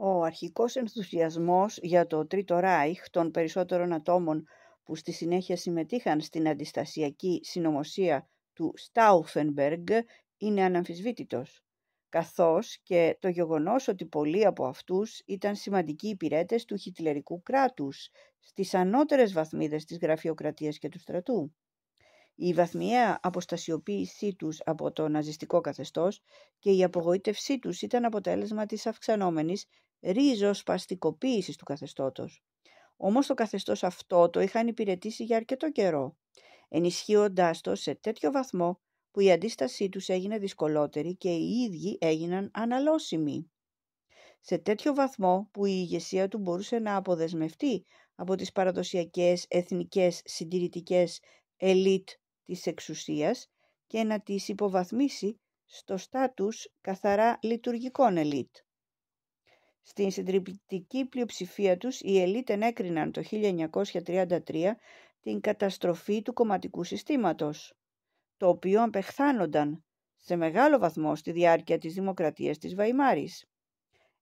Ο αρχικός ενθουσιασμός για το Τρίτο Ράιχ των περισσότερων ατόμων που στη συνέχεια συμμετείχαν στην αντιστασιακή συνωμοσία του Στάουφενμπεργκ είναι αναμφισβήτητος, καθώς και το γεγονός ότι πολλοί από αυτούς ήταν σημαντικοί υπηρέτες του χιτλερικού κράτους στις ανώτερες βαθμίδες της γραφειοκρατίας και του στρατού. Η βαθμιαία αποστασιοποίησή τους από το ναζιστικό καθεστώς και η απογοήτευσή τους ήταν αποτέλεσμα της αυξανόμενης παστικοποίησης του καθεστώτος. Όμως το καθεστώς αυτό το είχαν υπηρετήσει για αρκετό καιρό, ενισχύοντάς το σε τέτοιο βαθμό που η αντίστασή τους έγινε δυσκολότερη και οι ίδιοι έγιναν αναλώσιμοι. Σε τέτοιο βαθμό που η ηγεσία του μπορούσε να αποδεσμευτεί από τις παραδοσιακές εθνικές συντηρητικές ελίτ της εξουσίας και να τις υποβαθμίσει στο στάτους καθαρά λειτουργικών ελίτ. Στην συντριπτική πλειοψηφία τους, οι ελίτ ενέκριναν το 1933 την καταστροφή του κομματικού συστήματος, το οποίο απεχθάνονταν σε μεγάλο βαθμό στη διάρκεια της δημοκρατίας της Βαϊμάρης.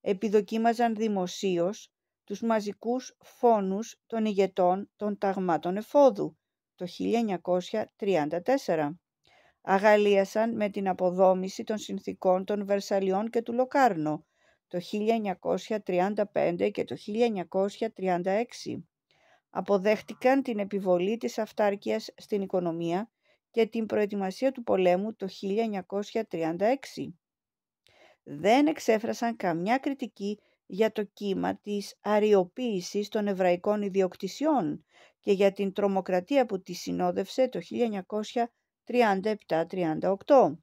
Επιδοκίμαζαν δημοσίως τους μαζικούς φόνους των ηγετών των ταγμάτων εφόδου το 1934. Αγαλίασαν με την αποδόμηση των συνθήκων των Βερσαλιών και του Λοκάρνο το 1935 και το 1936. Αποδέχτηκαν την επιβολή της αυτάρκειας στην οικονομία και την προετοιμασία του πολέμου το 1936. Δεν εξέφρασαν καμιά κριτική για το κύμα της αριοποίησης των εβραϊκών ιδιοκτησιών και για την τρομοκρατία που τη συνόδευσε το 1937-38.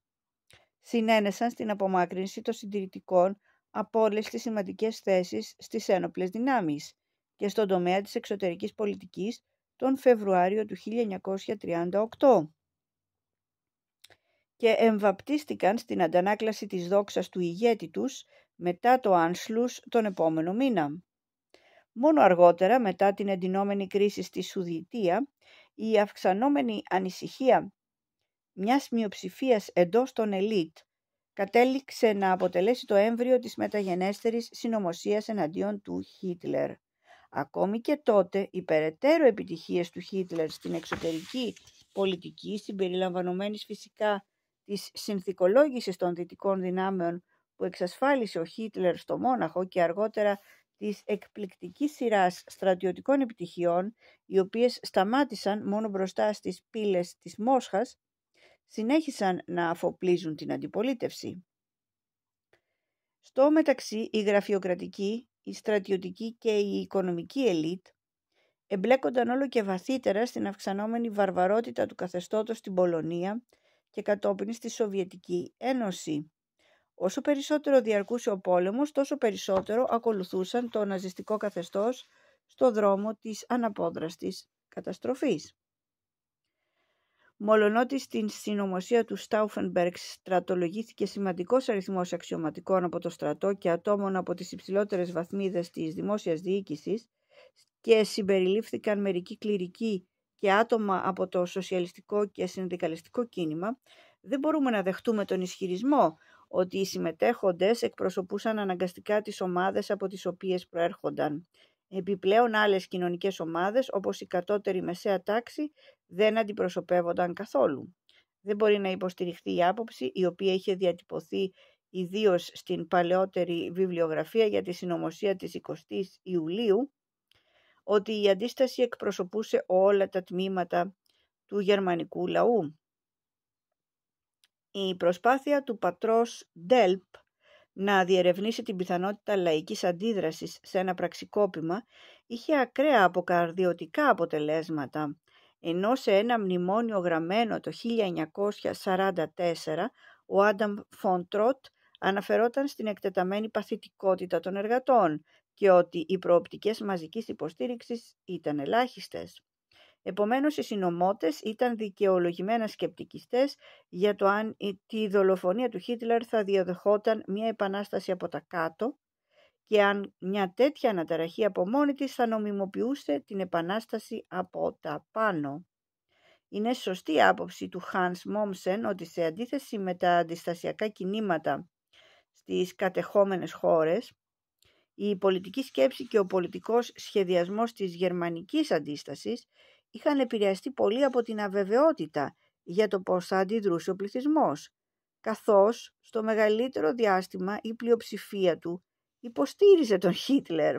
Συνένεσαν στην απομάκρυνση των συντηρητικών από όλες τις σημαντικές θέσεις στις ένοπλες δυνάμεις και στον τομέα της εξωτερικής πολιτικής τον Φεβρουάριο του 1938 και εμβαπτίστηκαν στην αντανάκλαση της δόξας του ηγέτη τους μετά το Άνσλους τον επόμενο μήνα. Μόνο αργότερα, μετά την εντυνόμενη κρίση στη Σουδητία, η αυξανόμενη ανησυχία μιας μειοψηφίας εντός των ελίτ κατέληξε να αποτελέσει το έμβριο της μεταγενέστερης συνωμοσίας εναντίον του Χίτλερ. Ακόμη και τότε, οι περαιτέρω επιτυχίες του Χίτλερ στην εξωτερική πολιτική, συμπεριλαμβανομένης φυσικά της συνθηκολόγησης των δυτικών δυνάμεων που εξασφάλισε ο Χίτλερ στο Μόναχο και αργότερα της εκπληκτικής σειράς στρατιωτικών επιτυχιών, οι οποίες σταμάτησαν μόνο μπροστά στις πύλες της Μόσχας, συνέχισαν να αφοπλίζουν την αντιπολίτευση. Στο μεταξύ, η γραφειοκρατική, η στρατιωτική και η οικονομική ελίτ εμπλέκονταν όλο και βαθύτερα στην αυξανόμενη βαρβαρότητα του καθεστώτος στην Πολωνία και κατόπιν στη Σοβιετική Ένωση. Όσο περισσότερο διαρκούσε ο πόλεμος, τόσο περισσότερο ακολουθούσαν το ναζιστικό καθεστώς στο δρόμο της αναπόδραστης καταστροφής. Μολονότι στην συνωμοσία του Στάουφενμπεργκ στρατολογήθηκε σημαντικός αριθμός αξιωματικών από το στρατό και ατόμων από τις υψηλότερες βαθμίδες της δημόσιας διοίκησης και συμπεριλήφθηκαν μερικοί κληρικοί και άτομα από το σοσιαλιστικό και συνδικαλιστικό κίνημα, δεν μπορούμε να δεχτούμε τον ισχυρισμό ότι οι συμμετέχοντες εκπροσωπούσαν αναγκαστικά τις ομάδες από τις οποίες προέρχονταν. Επιπλέον άλλες κοινωνικές ομάδες όπως η κατώτερη μεσαία τάξη δεν αντιπροσωπεύονταν καθόλου. Δεν μπορεί να υποστηριχθεί η άποψη η οποία είχε διατυπωθεί ιδίως στην παλαιότερη βιβλιογραφία για τη συνωμοσία της 20ης Ιουλίου ότι η αντίσταση εκπροσωπούσε όλα τα τμήματα του γερμανικού λαού. Η προσπάθεια του πατρός Ντέλπ να διερευνήσει την πιθανότητα λαϊκής αντίδρασης σε ένα πραξικόπημα είχε ακραία αποκαρδιωτικά αποτελέσματα, ενώ σε ένα μνημόνιο γραμμένο το 1944 ο Άνταμ Φοντρότ αναφερόταν στην εκτεταμένη παθητικότητα των εργατών και ότι οι προοπτικές μαζικής υποστήριξης ήταν ελάχιστες. Επομένως, οι συνομότες ήταν δικαιολογημένα σκεπτικιστές για το αν τη δολοφονία του Χίτλερ θα διαδεχόταν μια επανάσταση από τα κάτω και αν μια τέτοια αναταραχή από μόνη της θα νομιμοποιούσε την επανάσταση από τα πάνω. Είναι σωστή άποψη του Hans Μόμσεν ότι σε αντίθεση με τα αντιστασιακά κινήματα στις κατεχόμενες χώρες, η πολιτική σκέψη και ο πολιτικός σχεδιασμός της γερμανικής αντίστασης είχαν επηρεαστεί πολύ από την αβεβαιότητα για το πώς θα αντιδρούσε ο πληθυσμός, καθώς στο μεγαλύτερο διάστημα η πλειοψηφία του υποστήριζε τον Χίτλερ.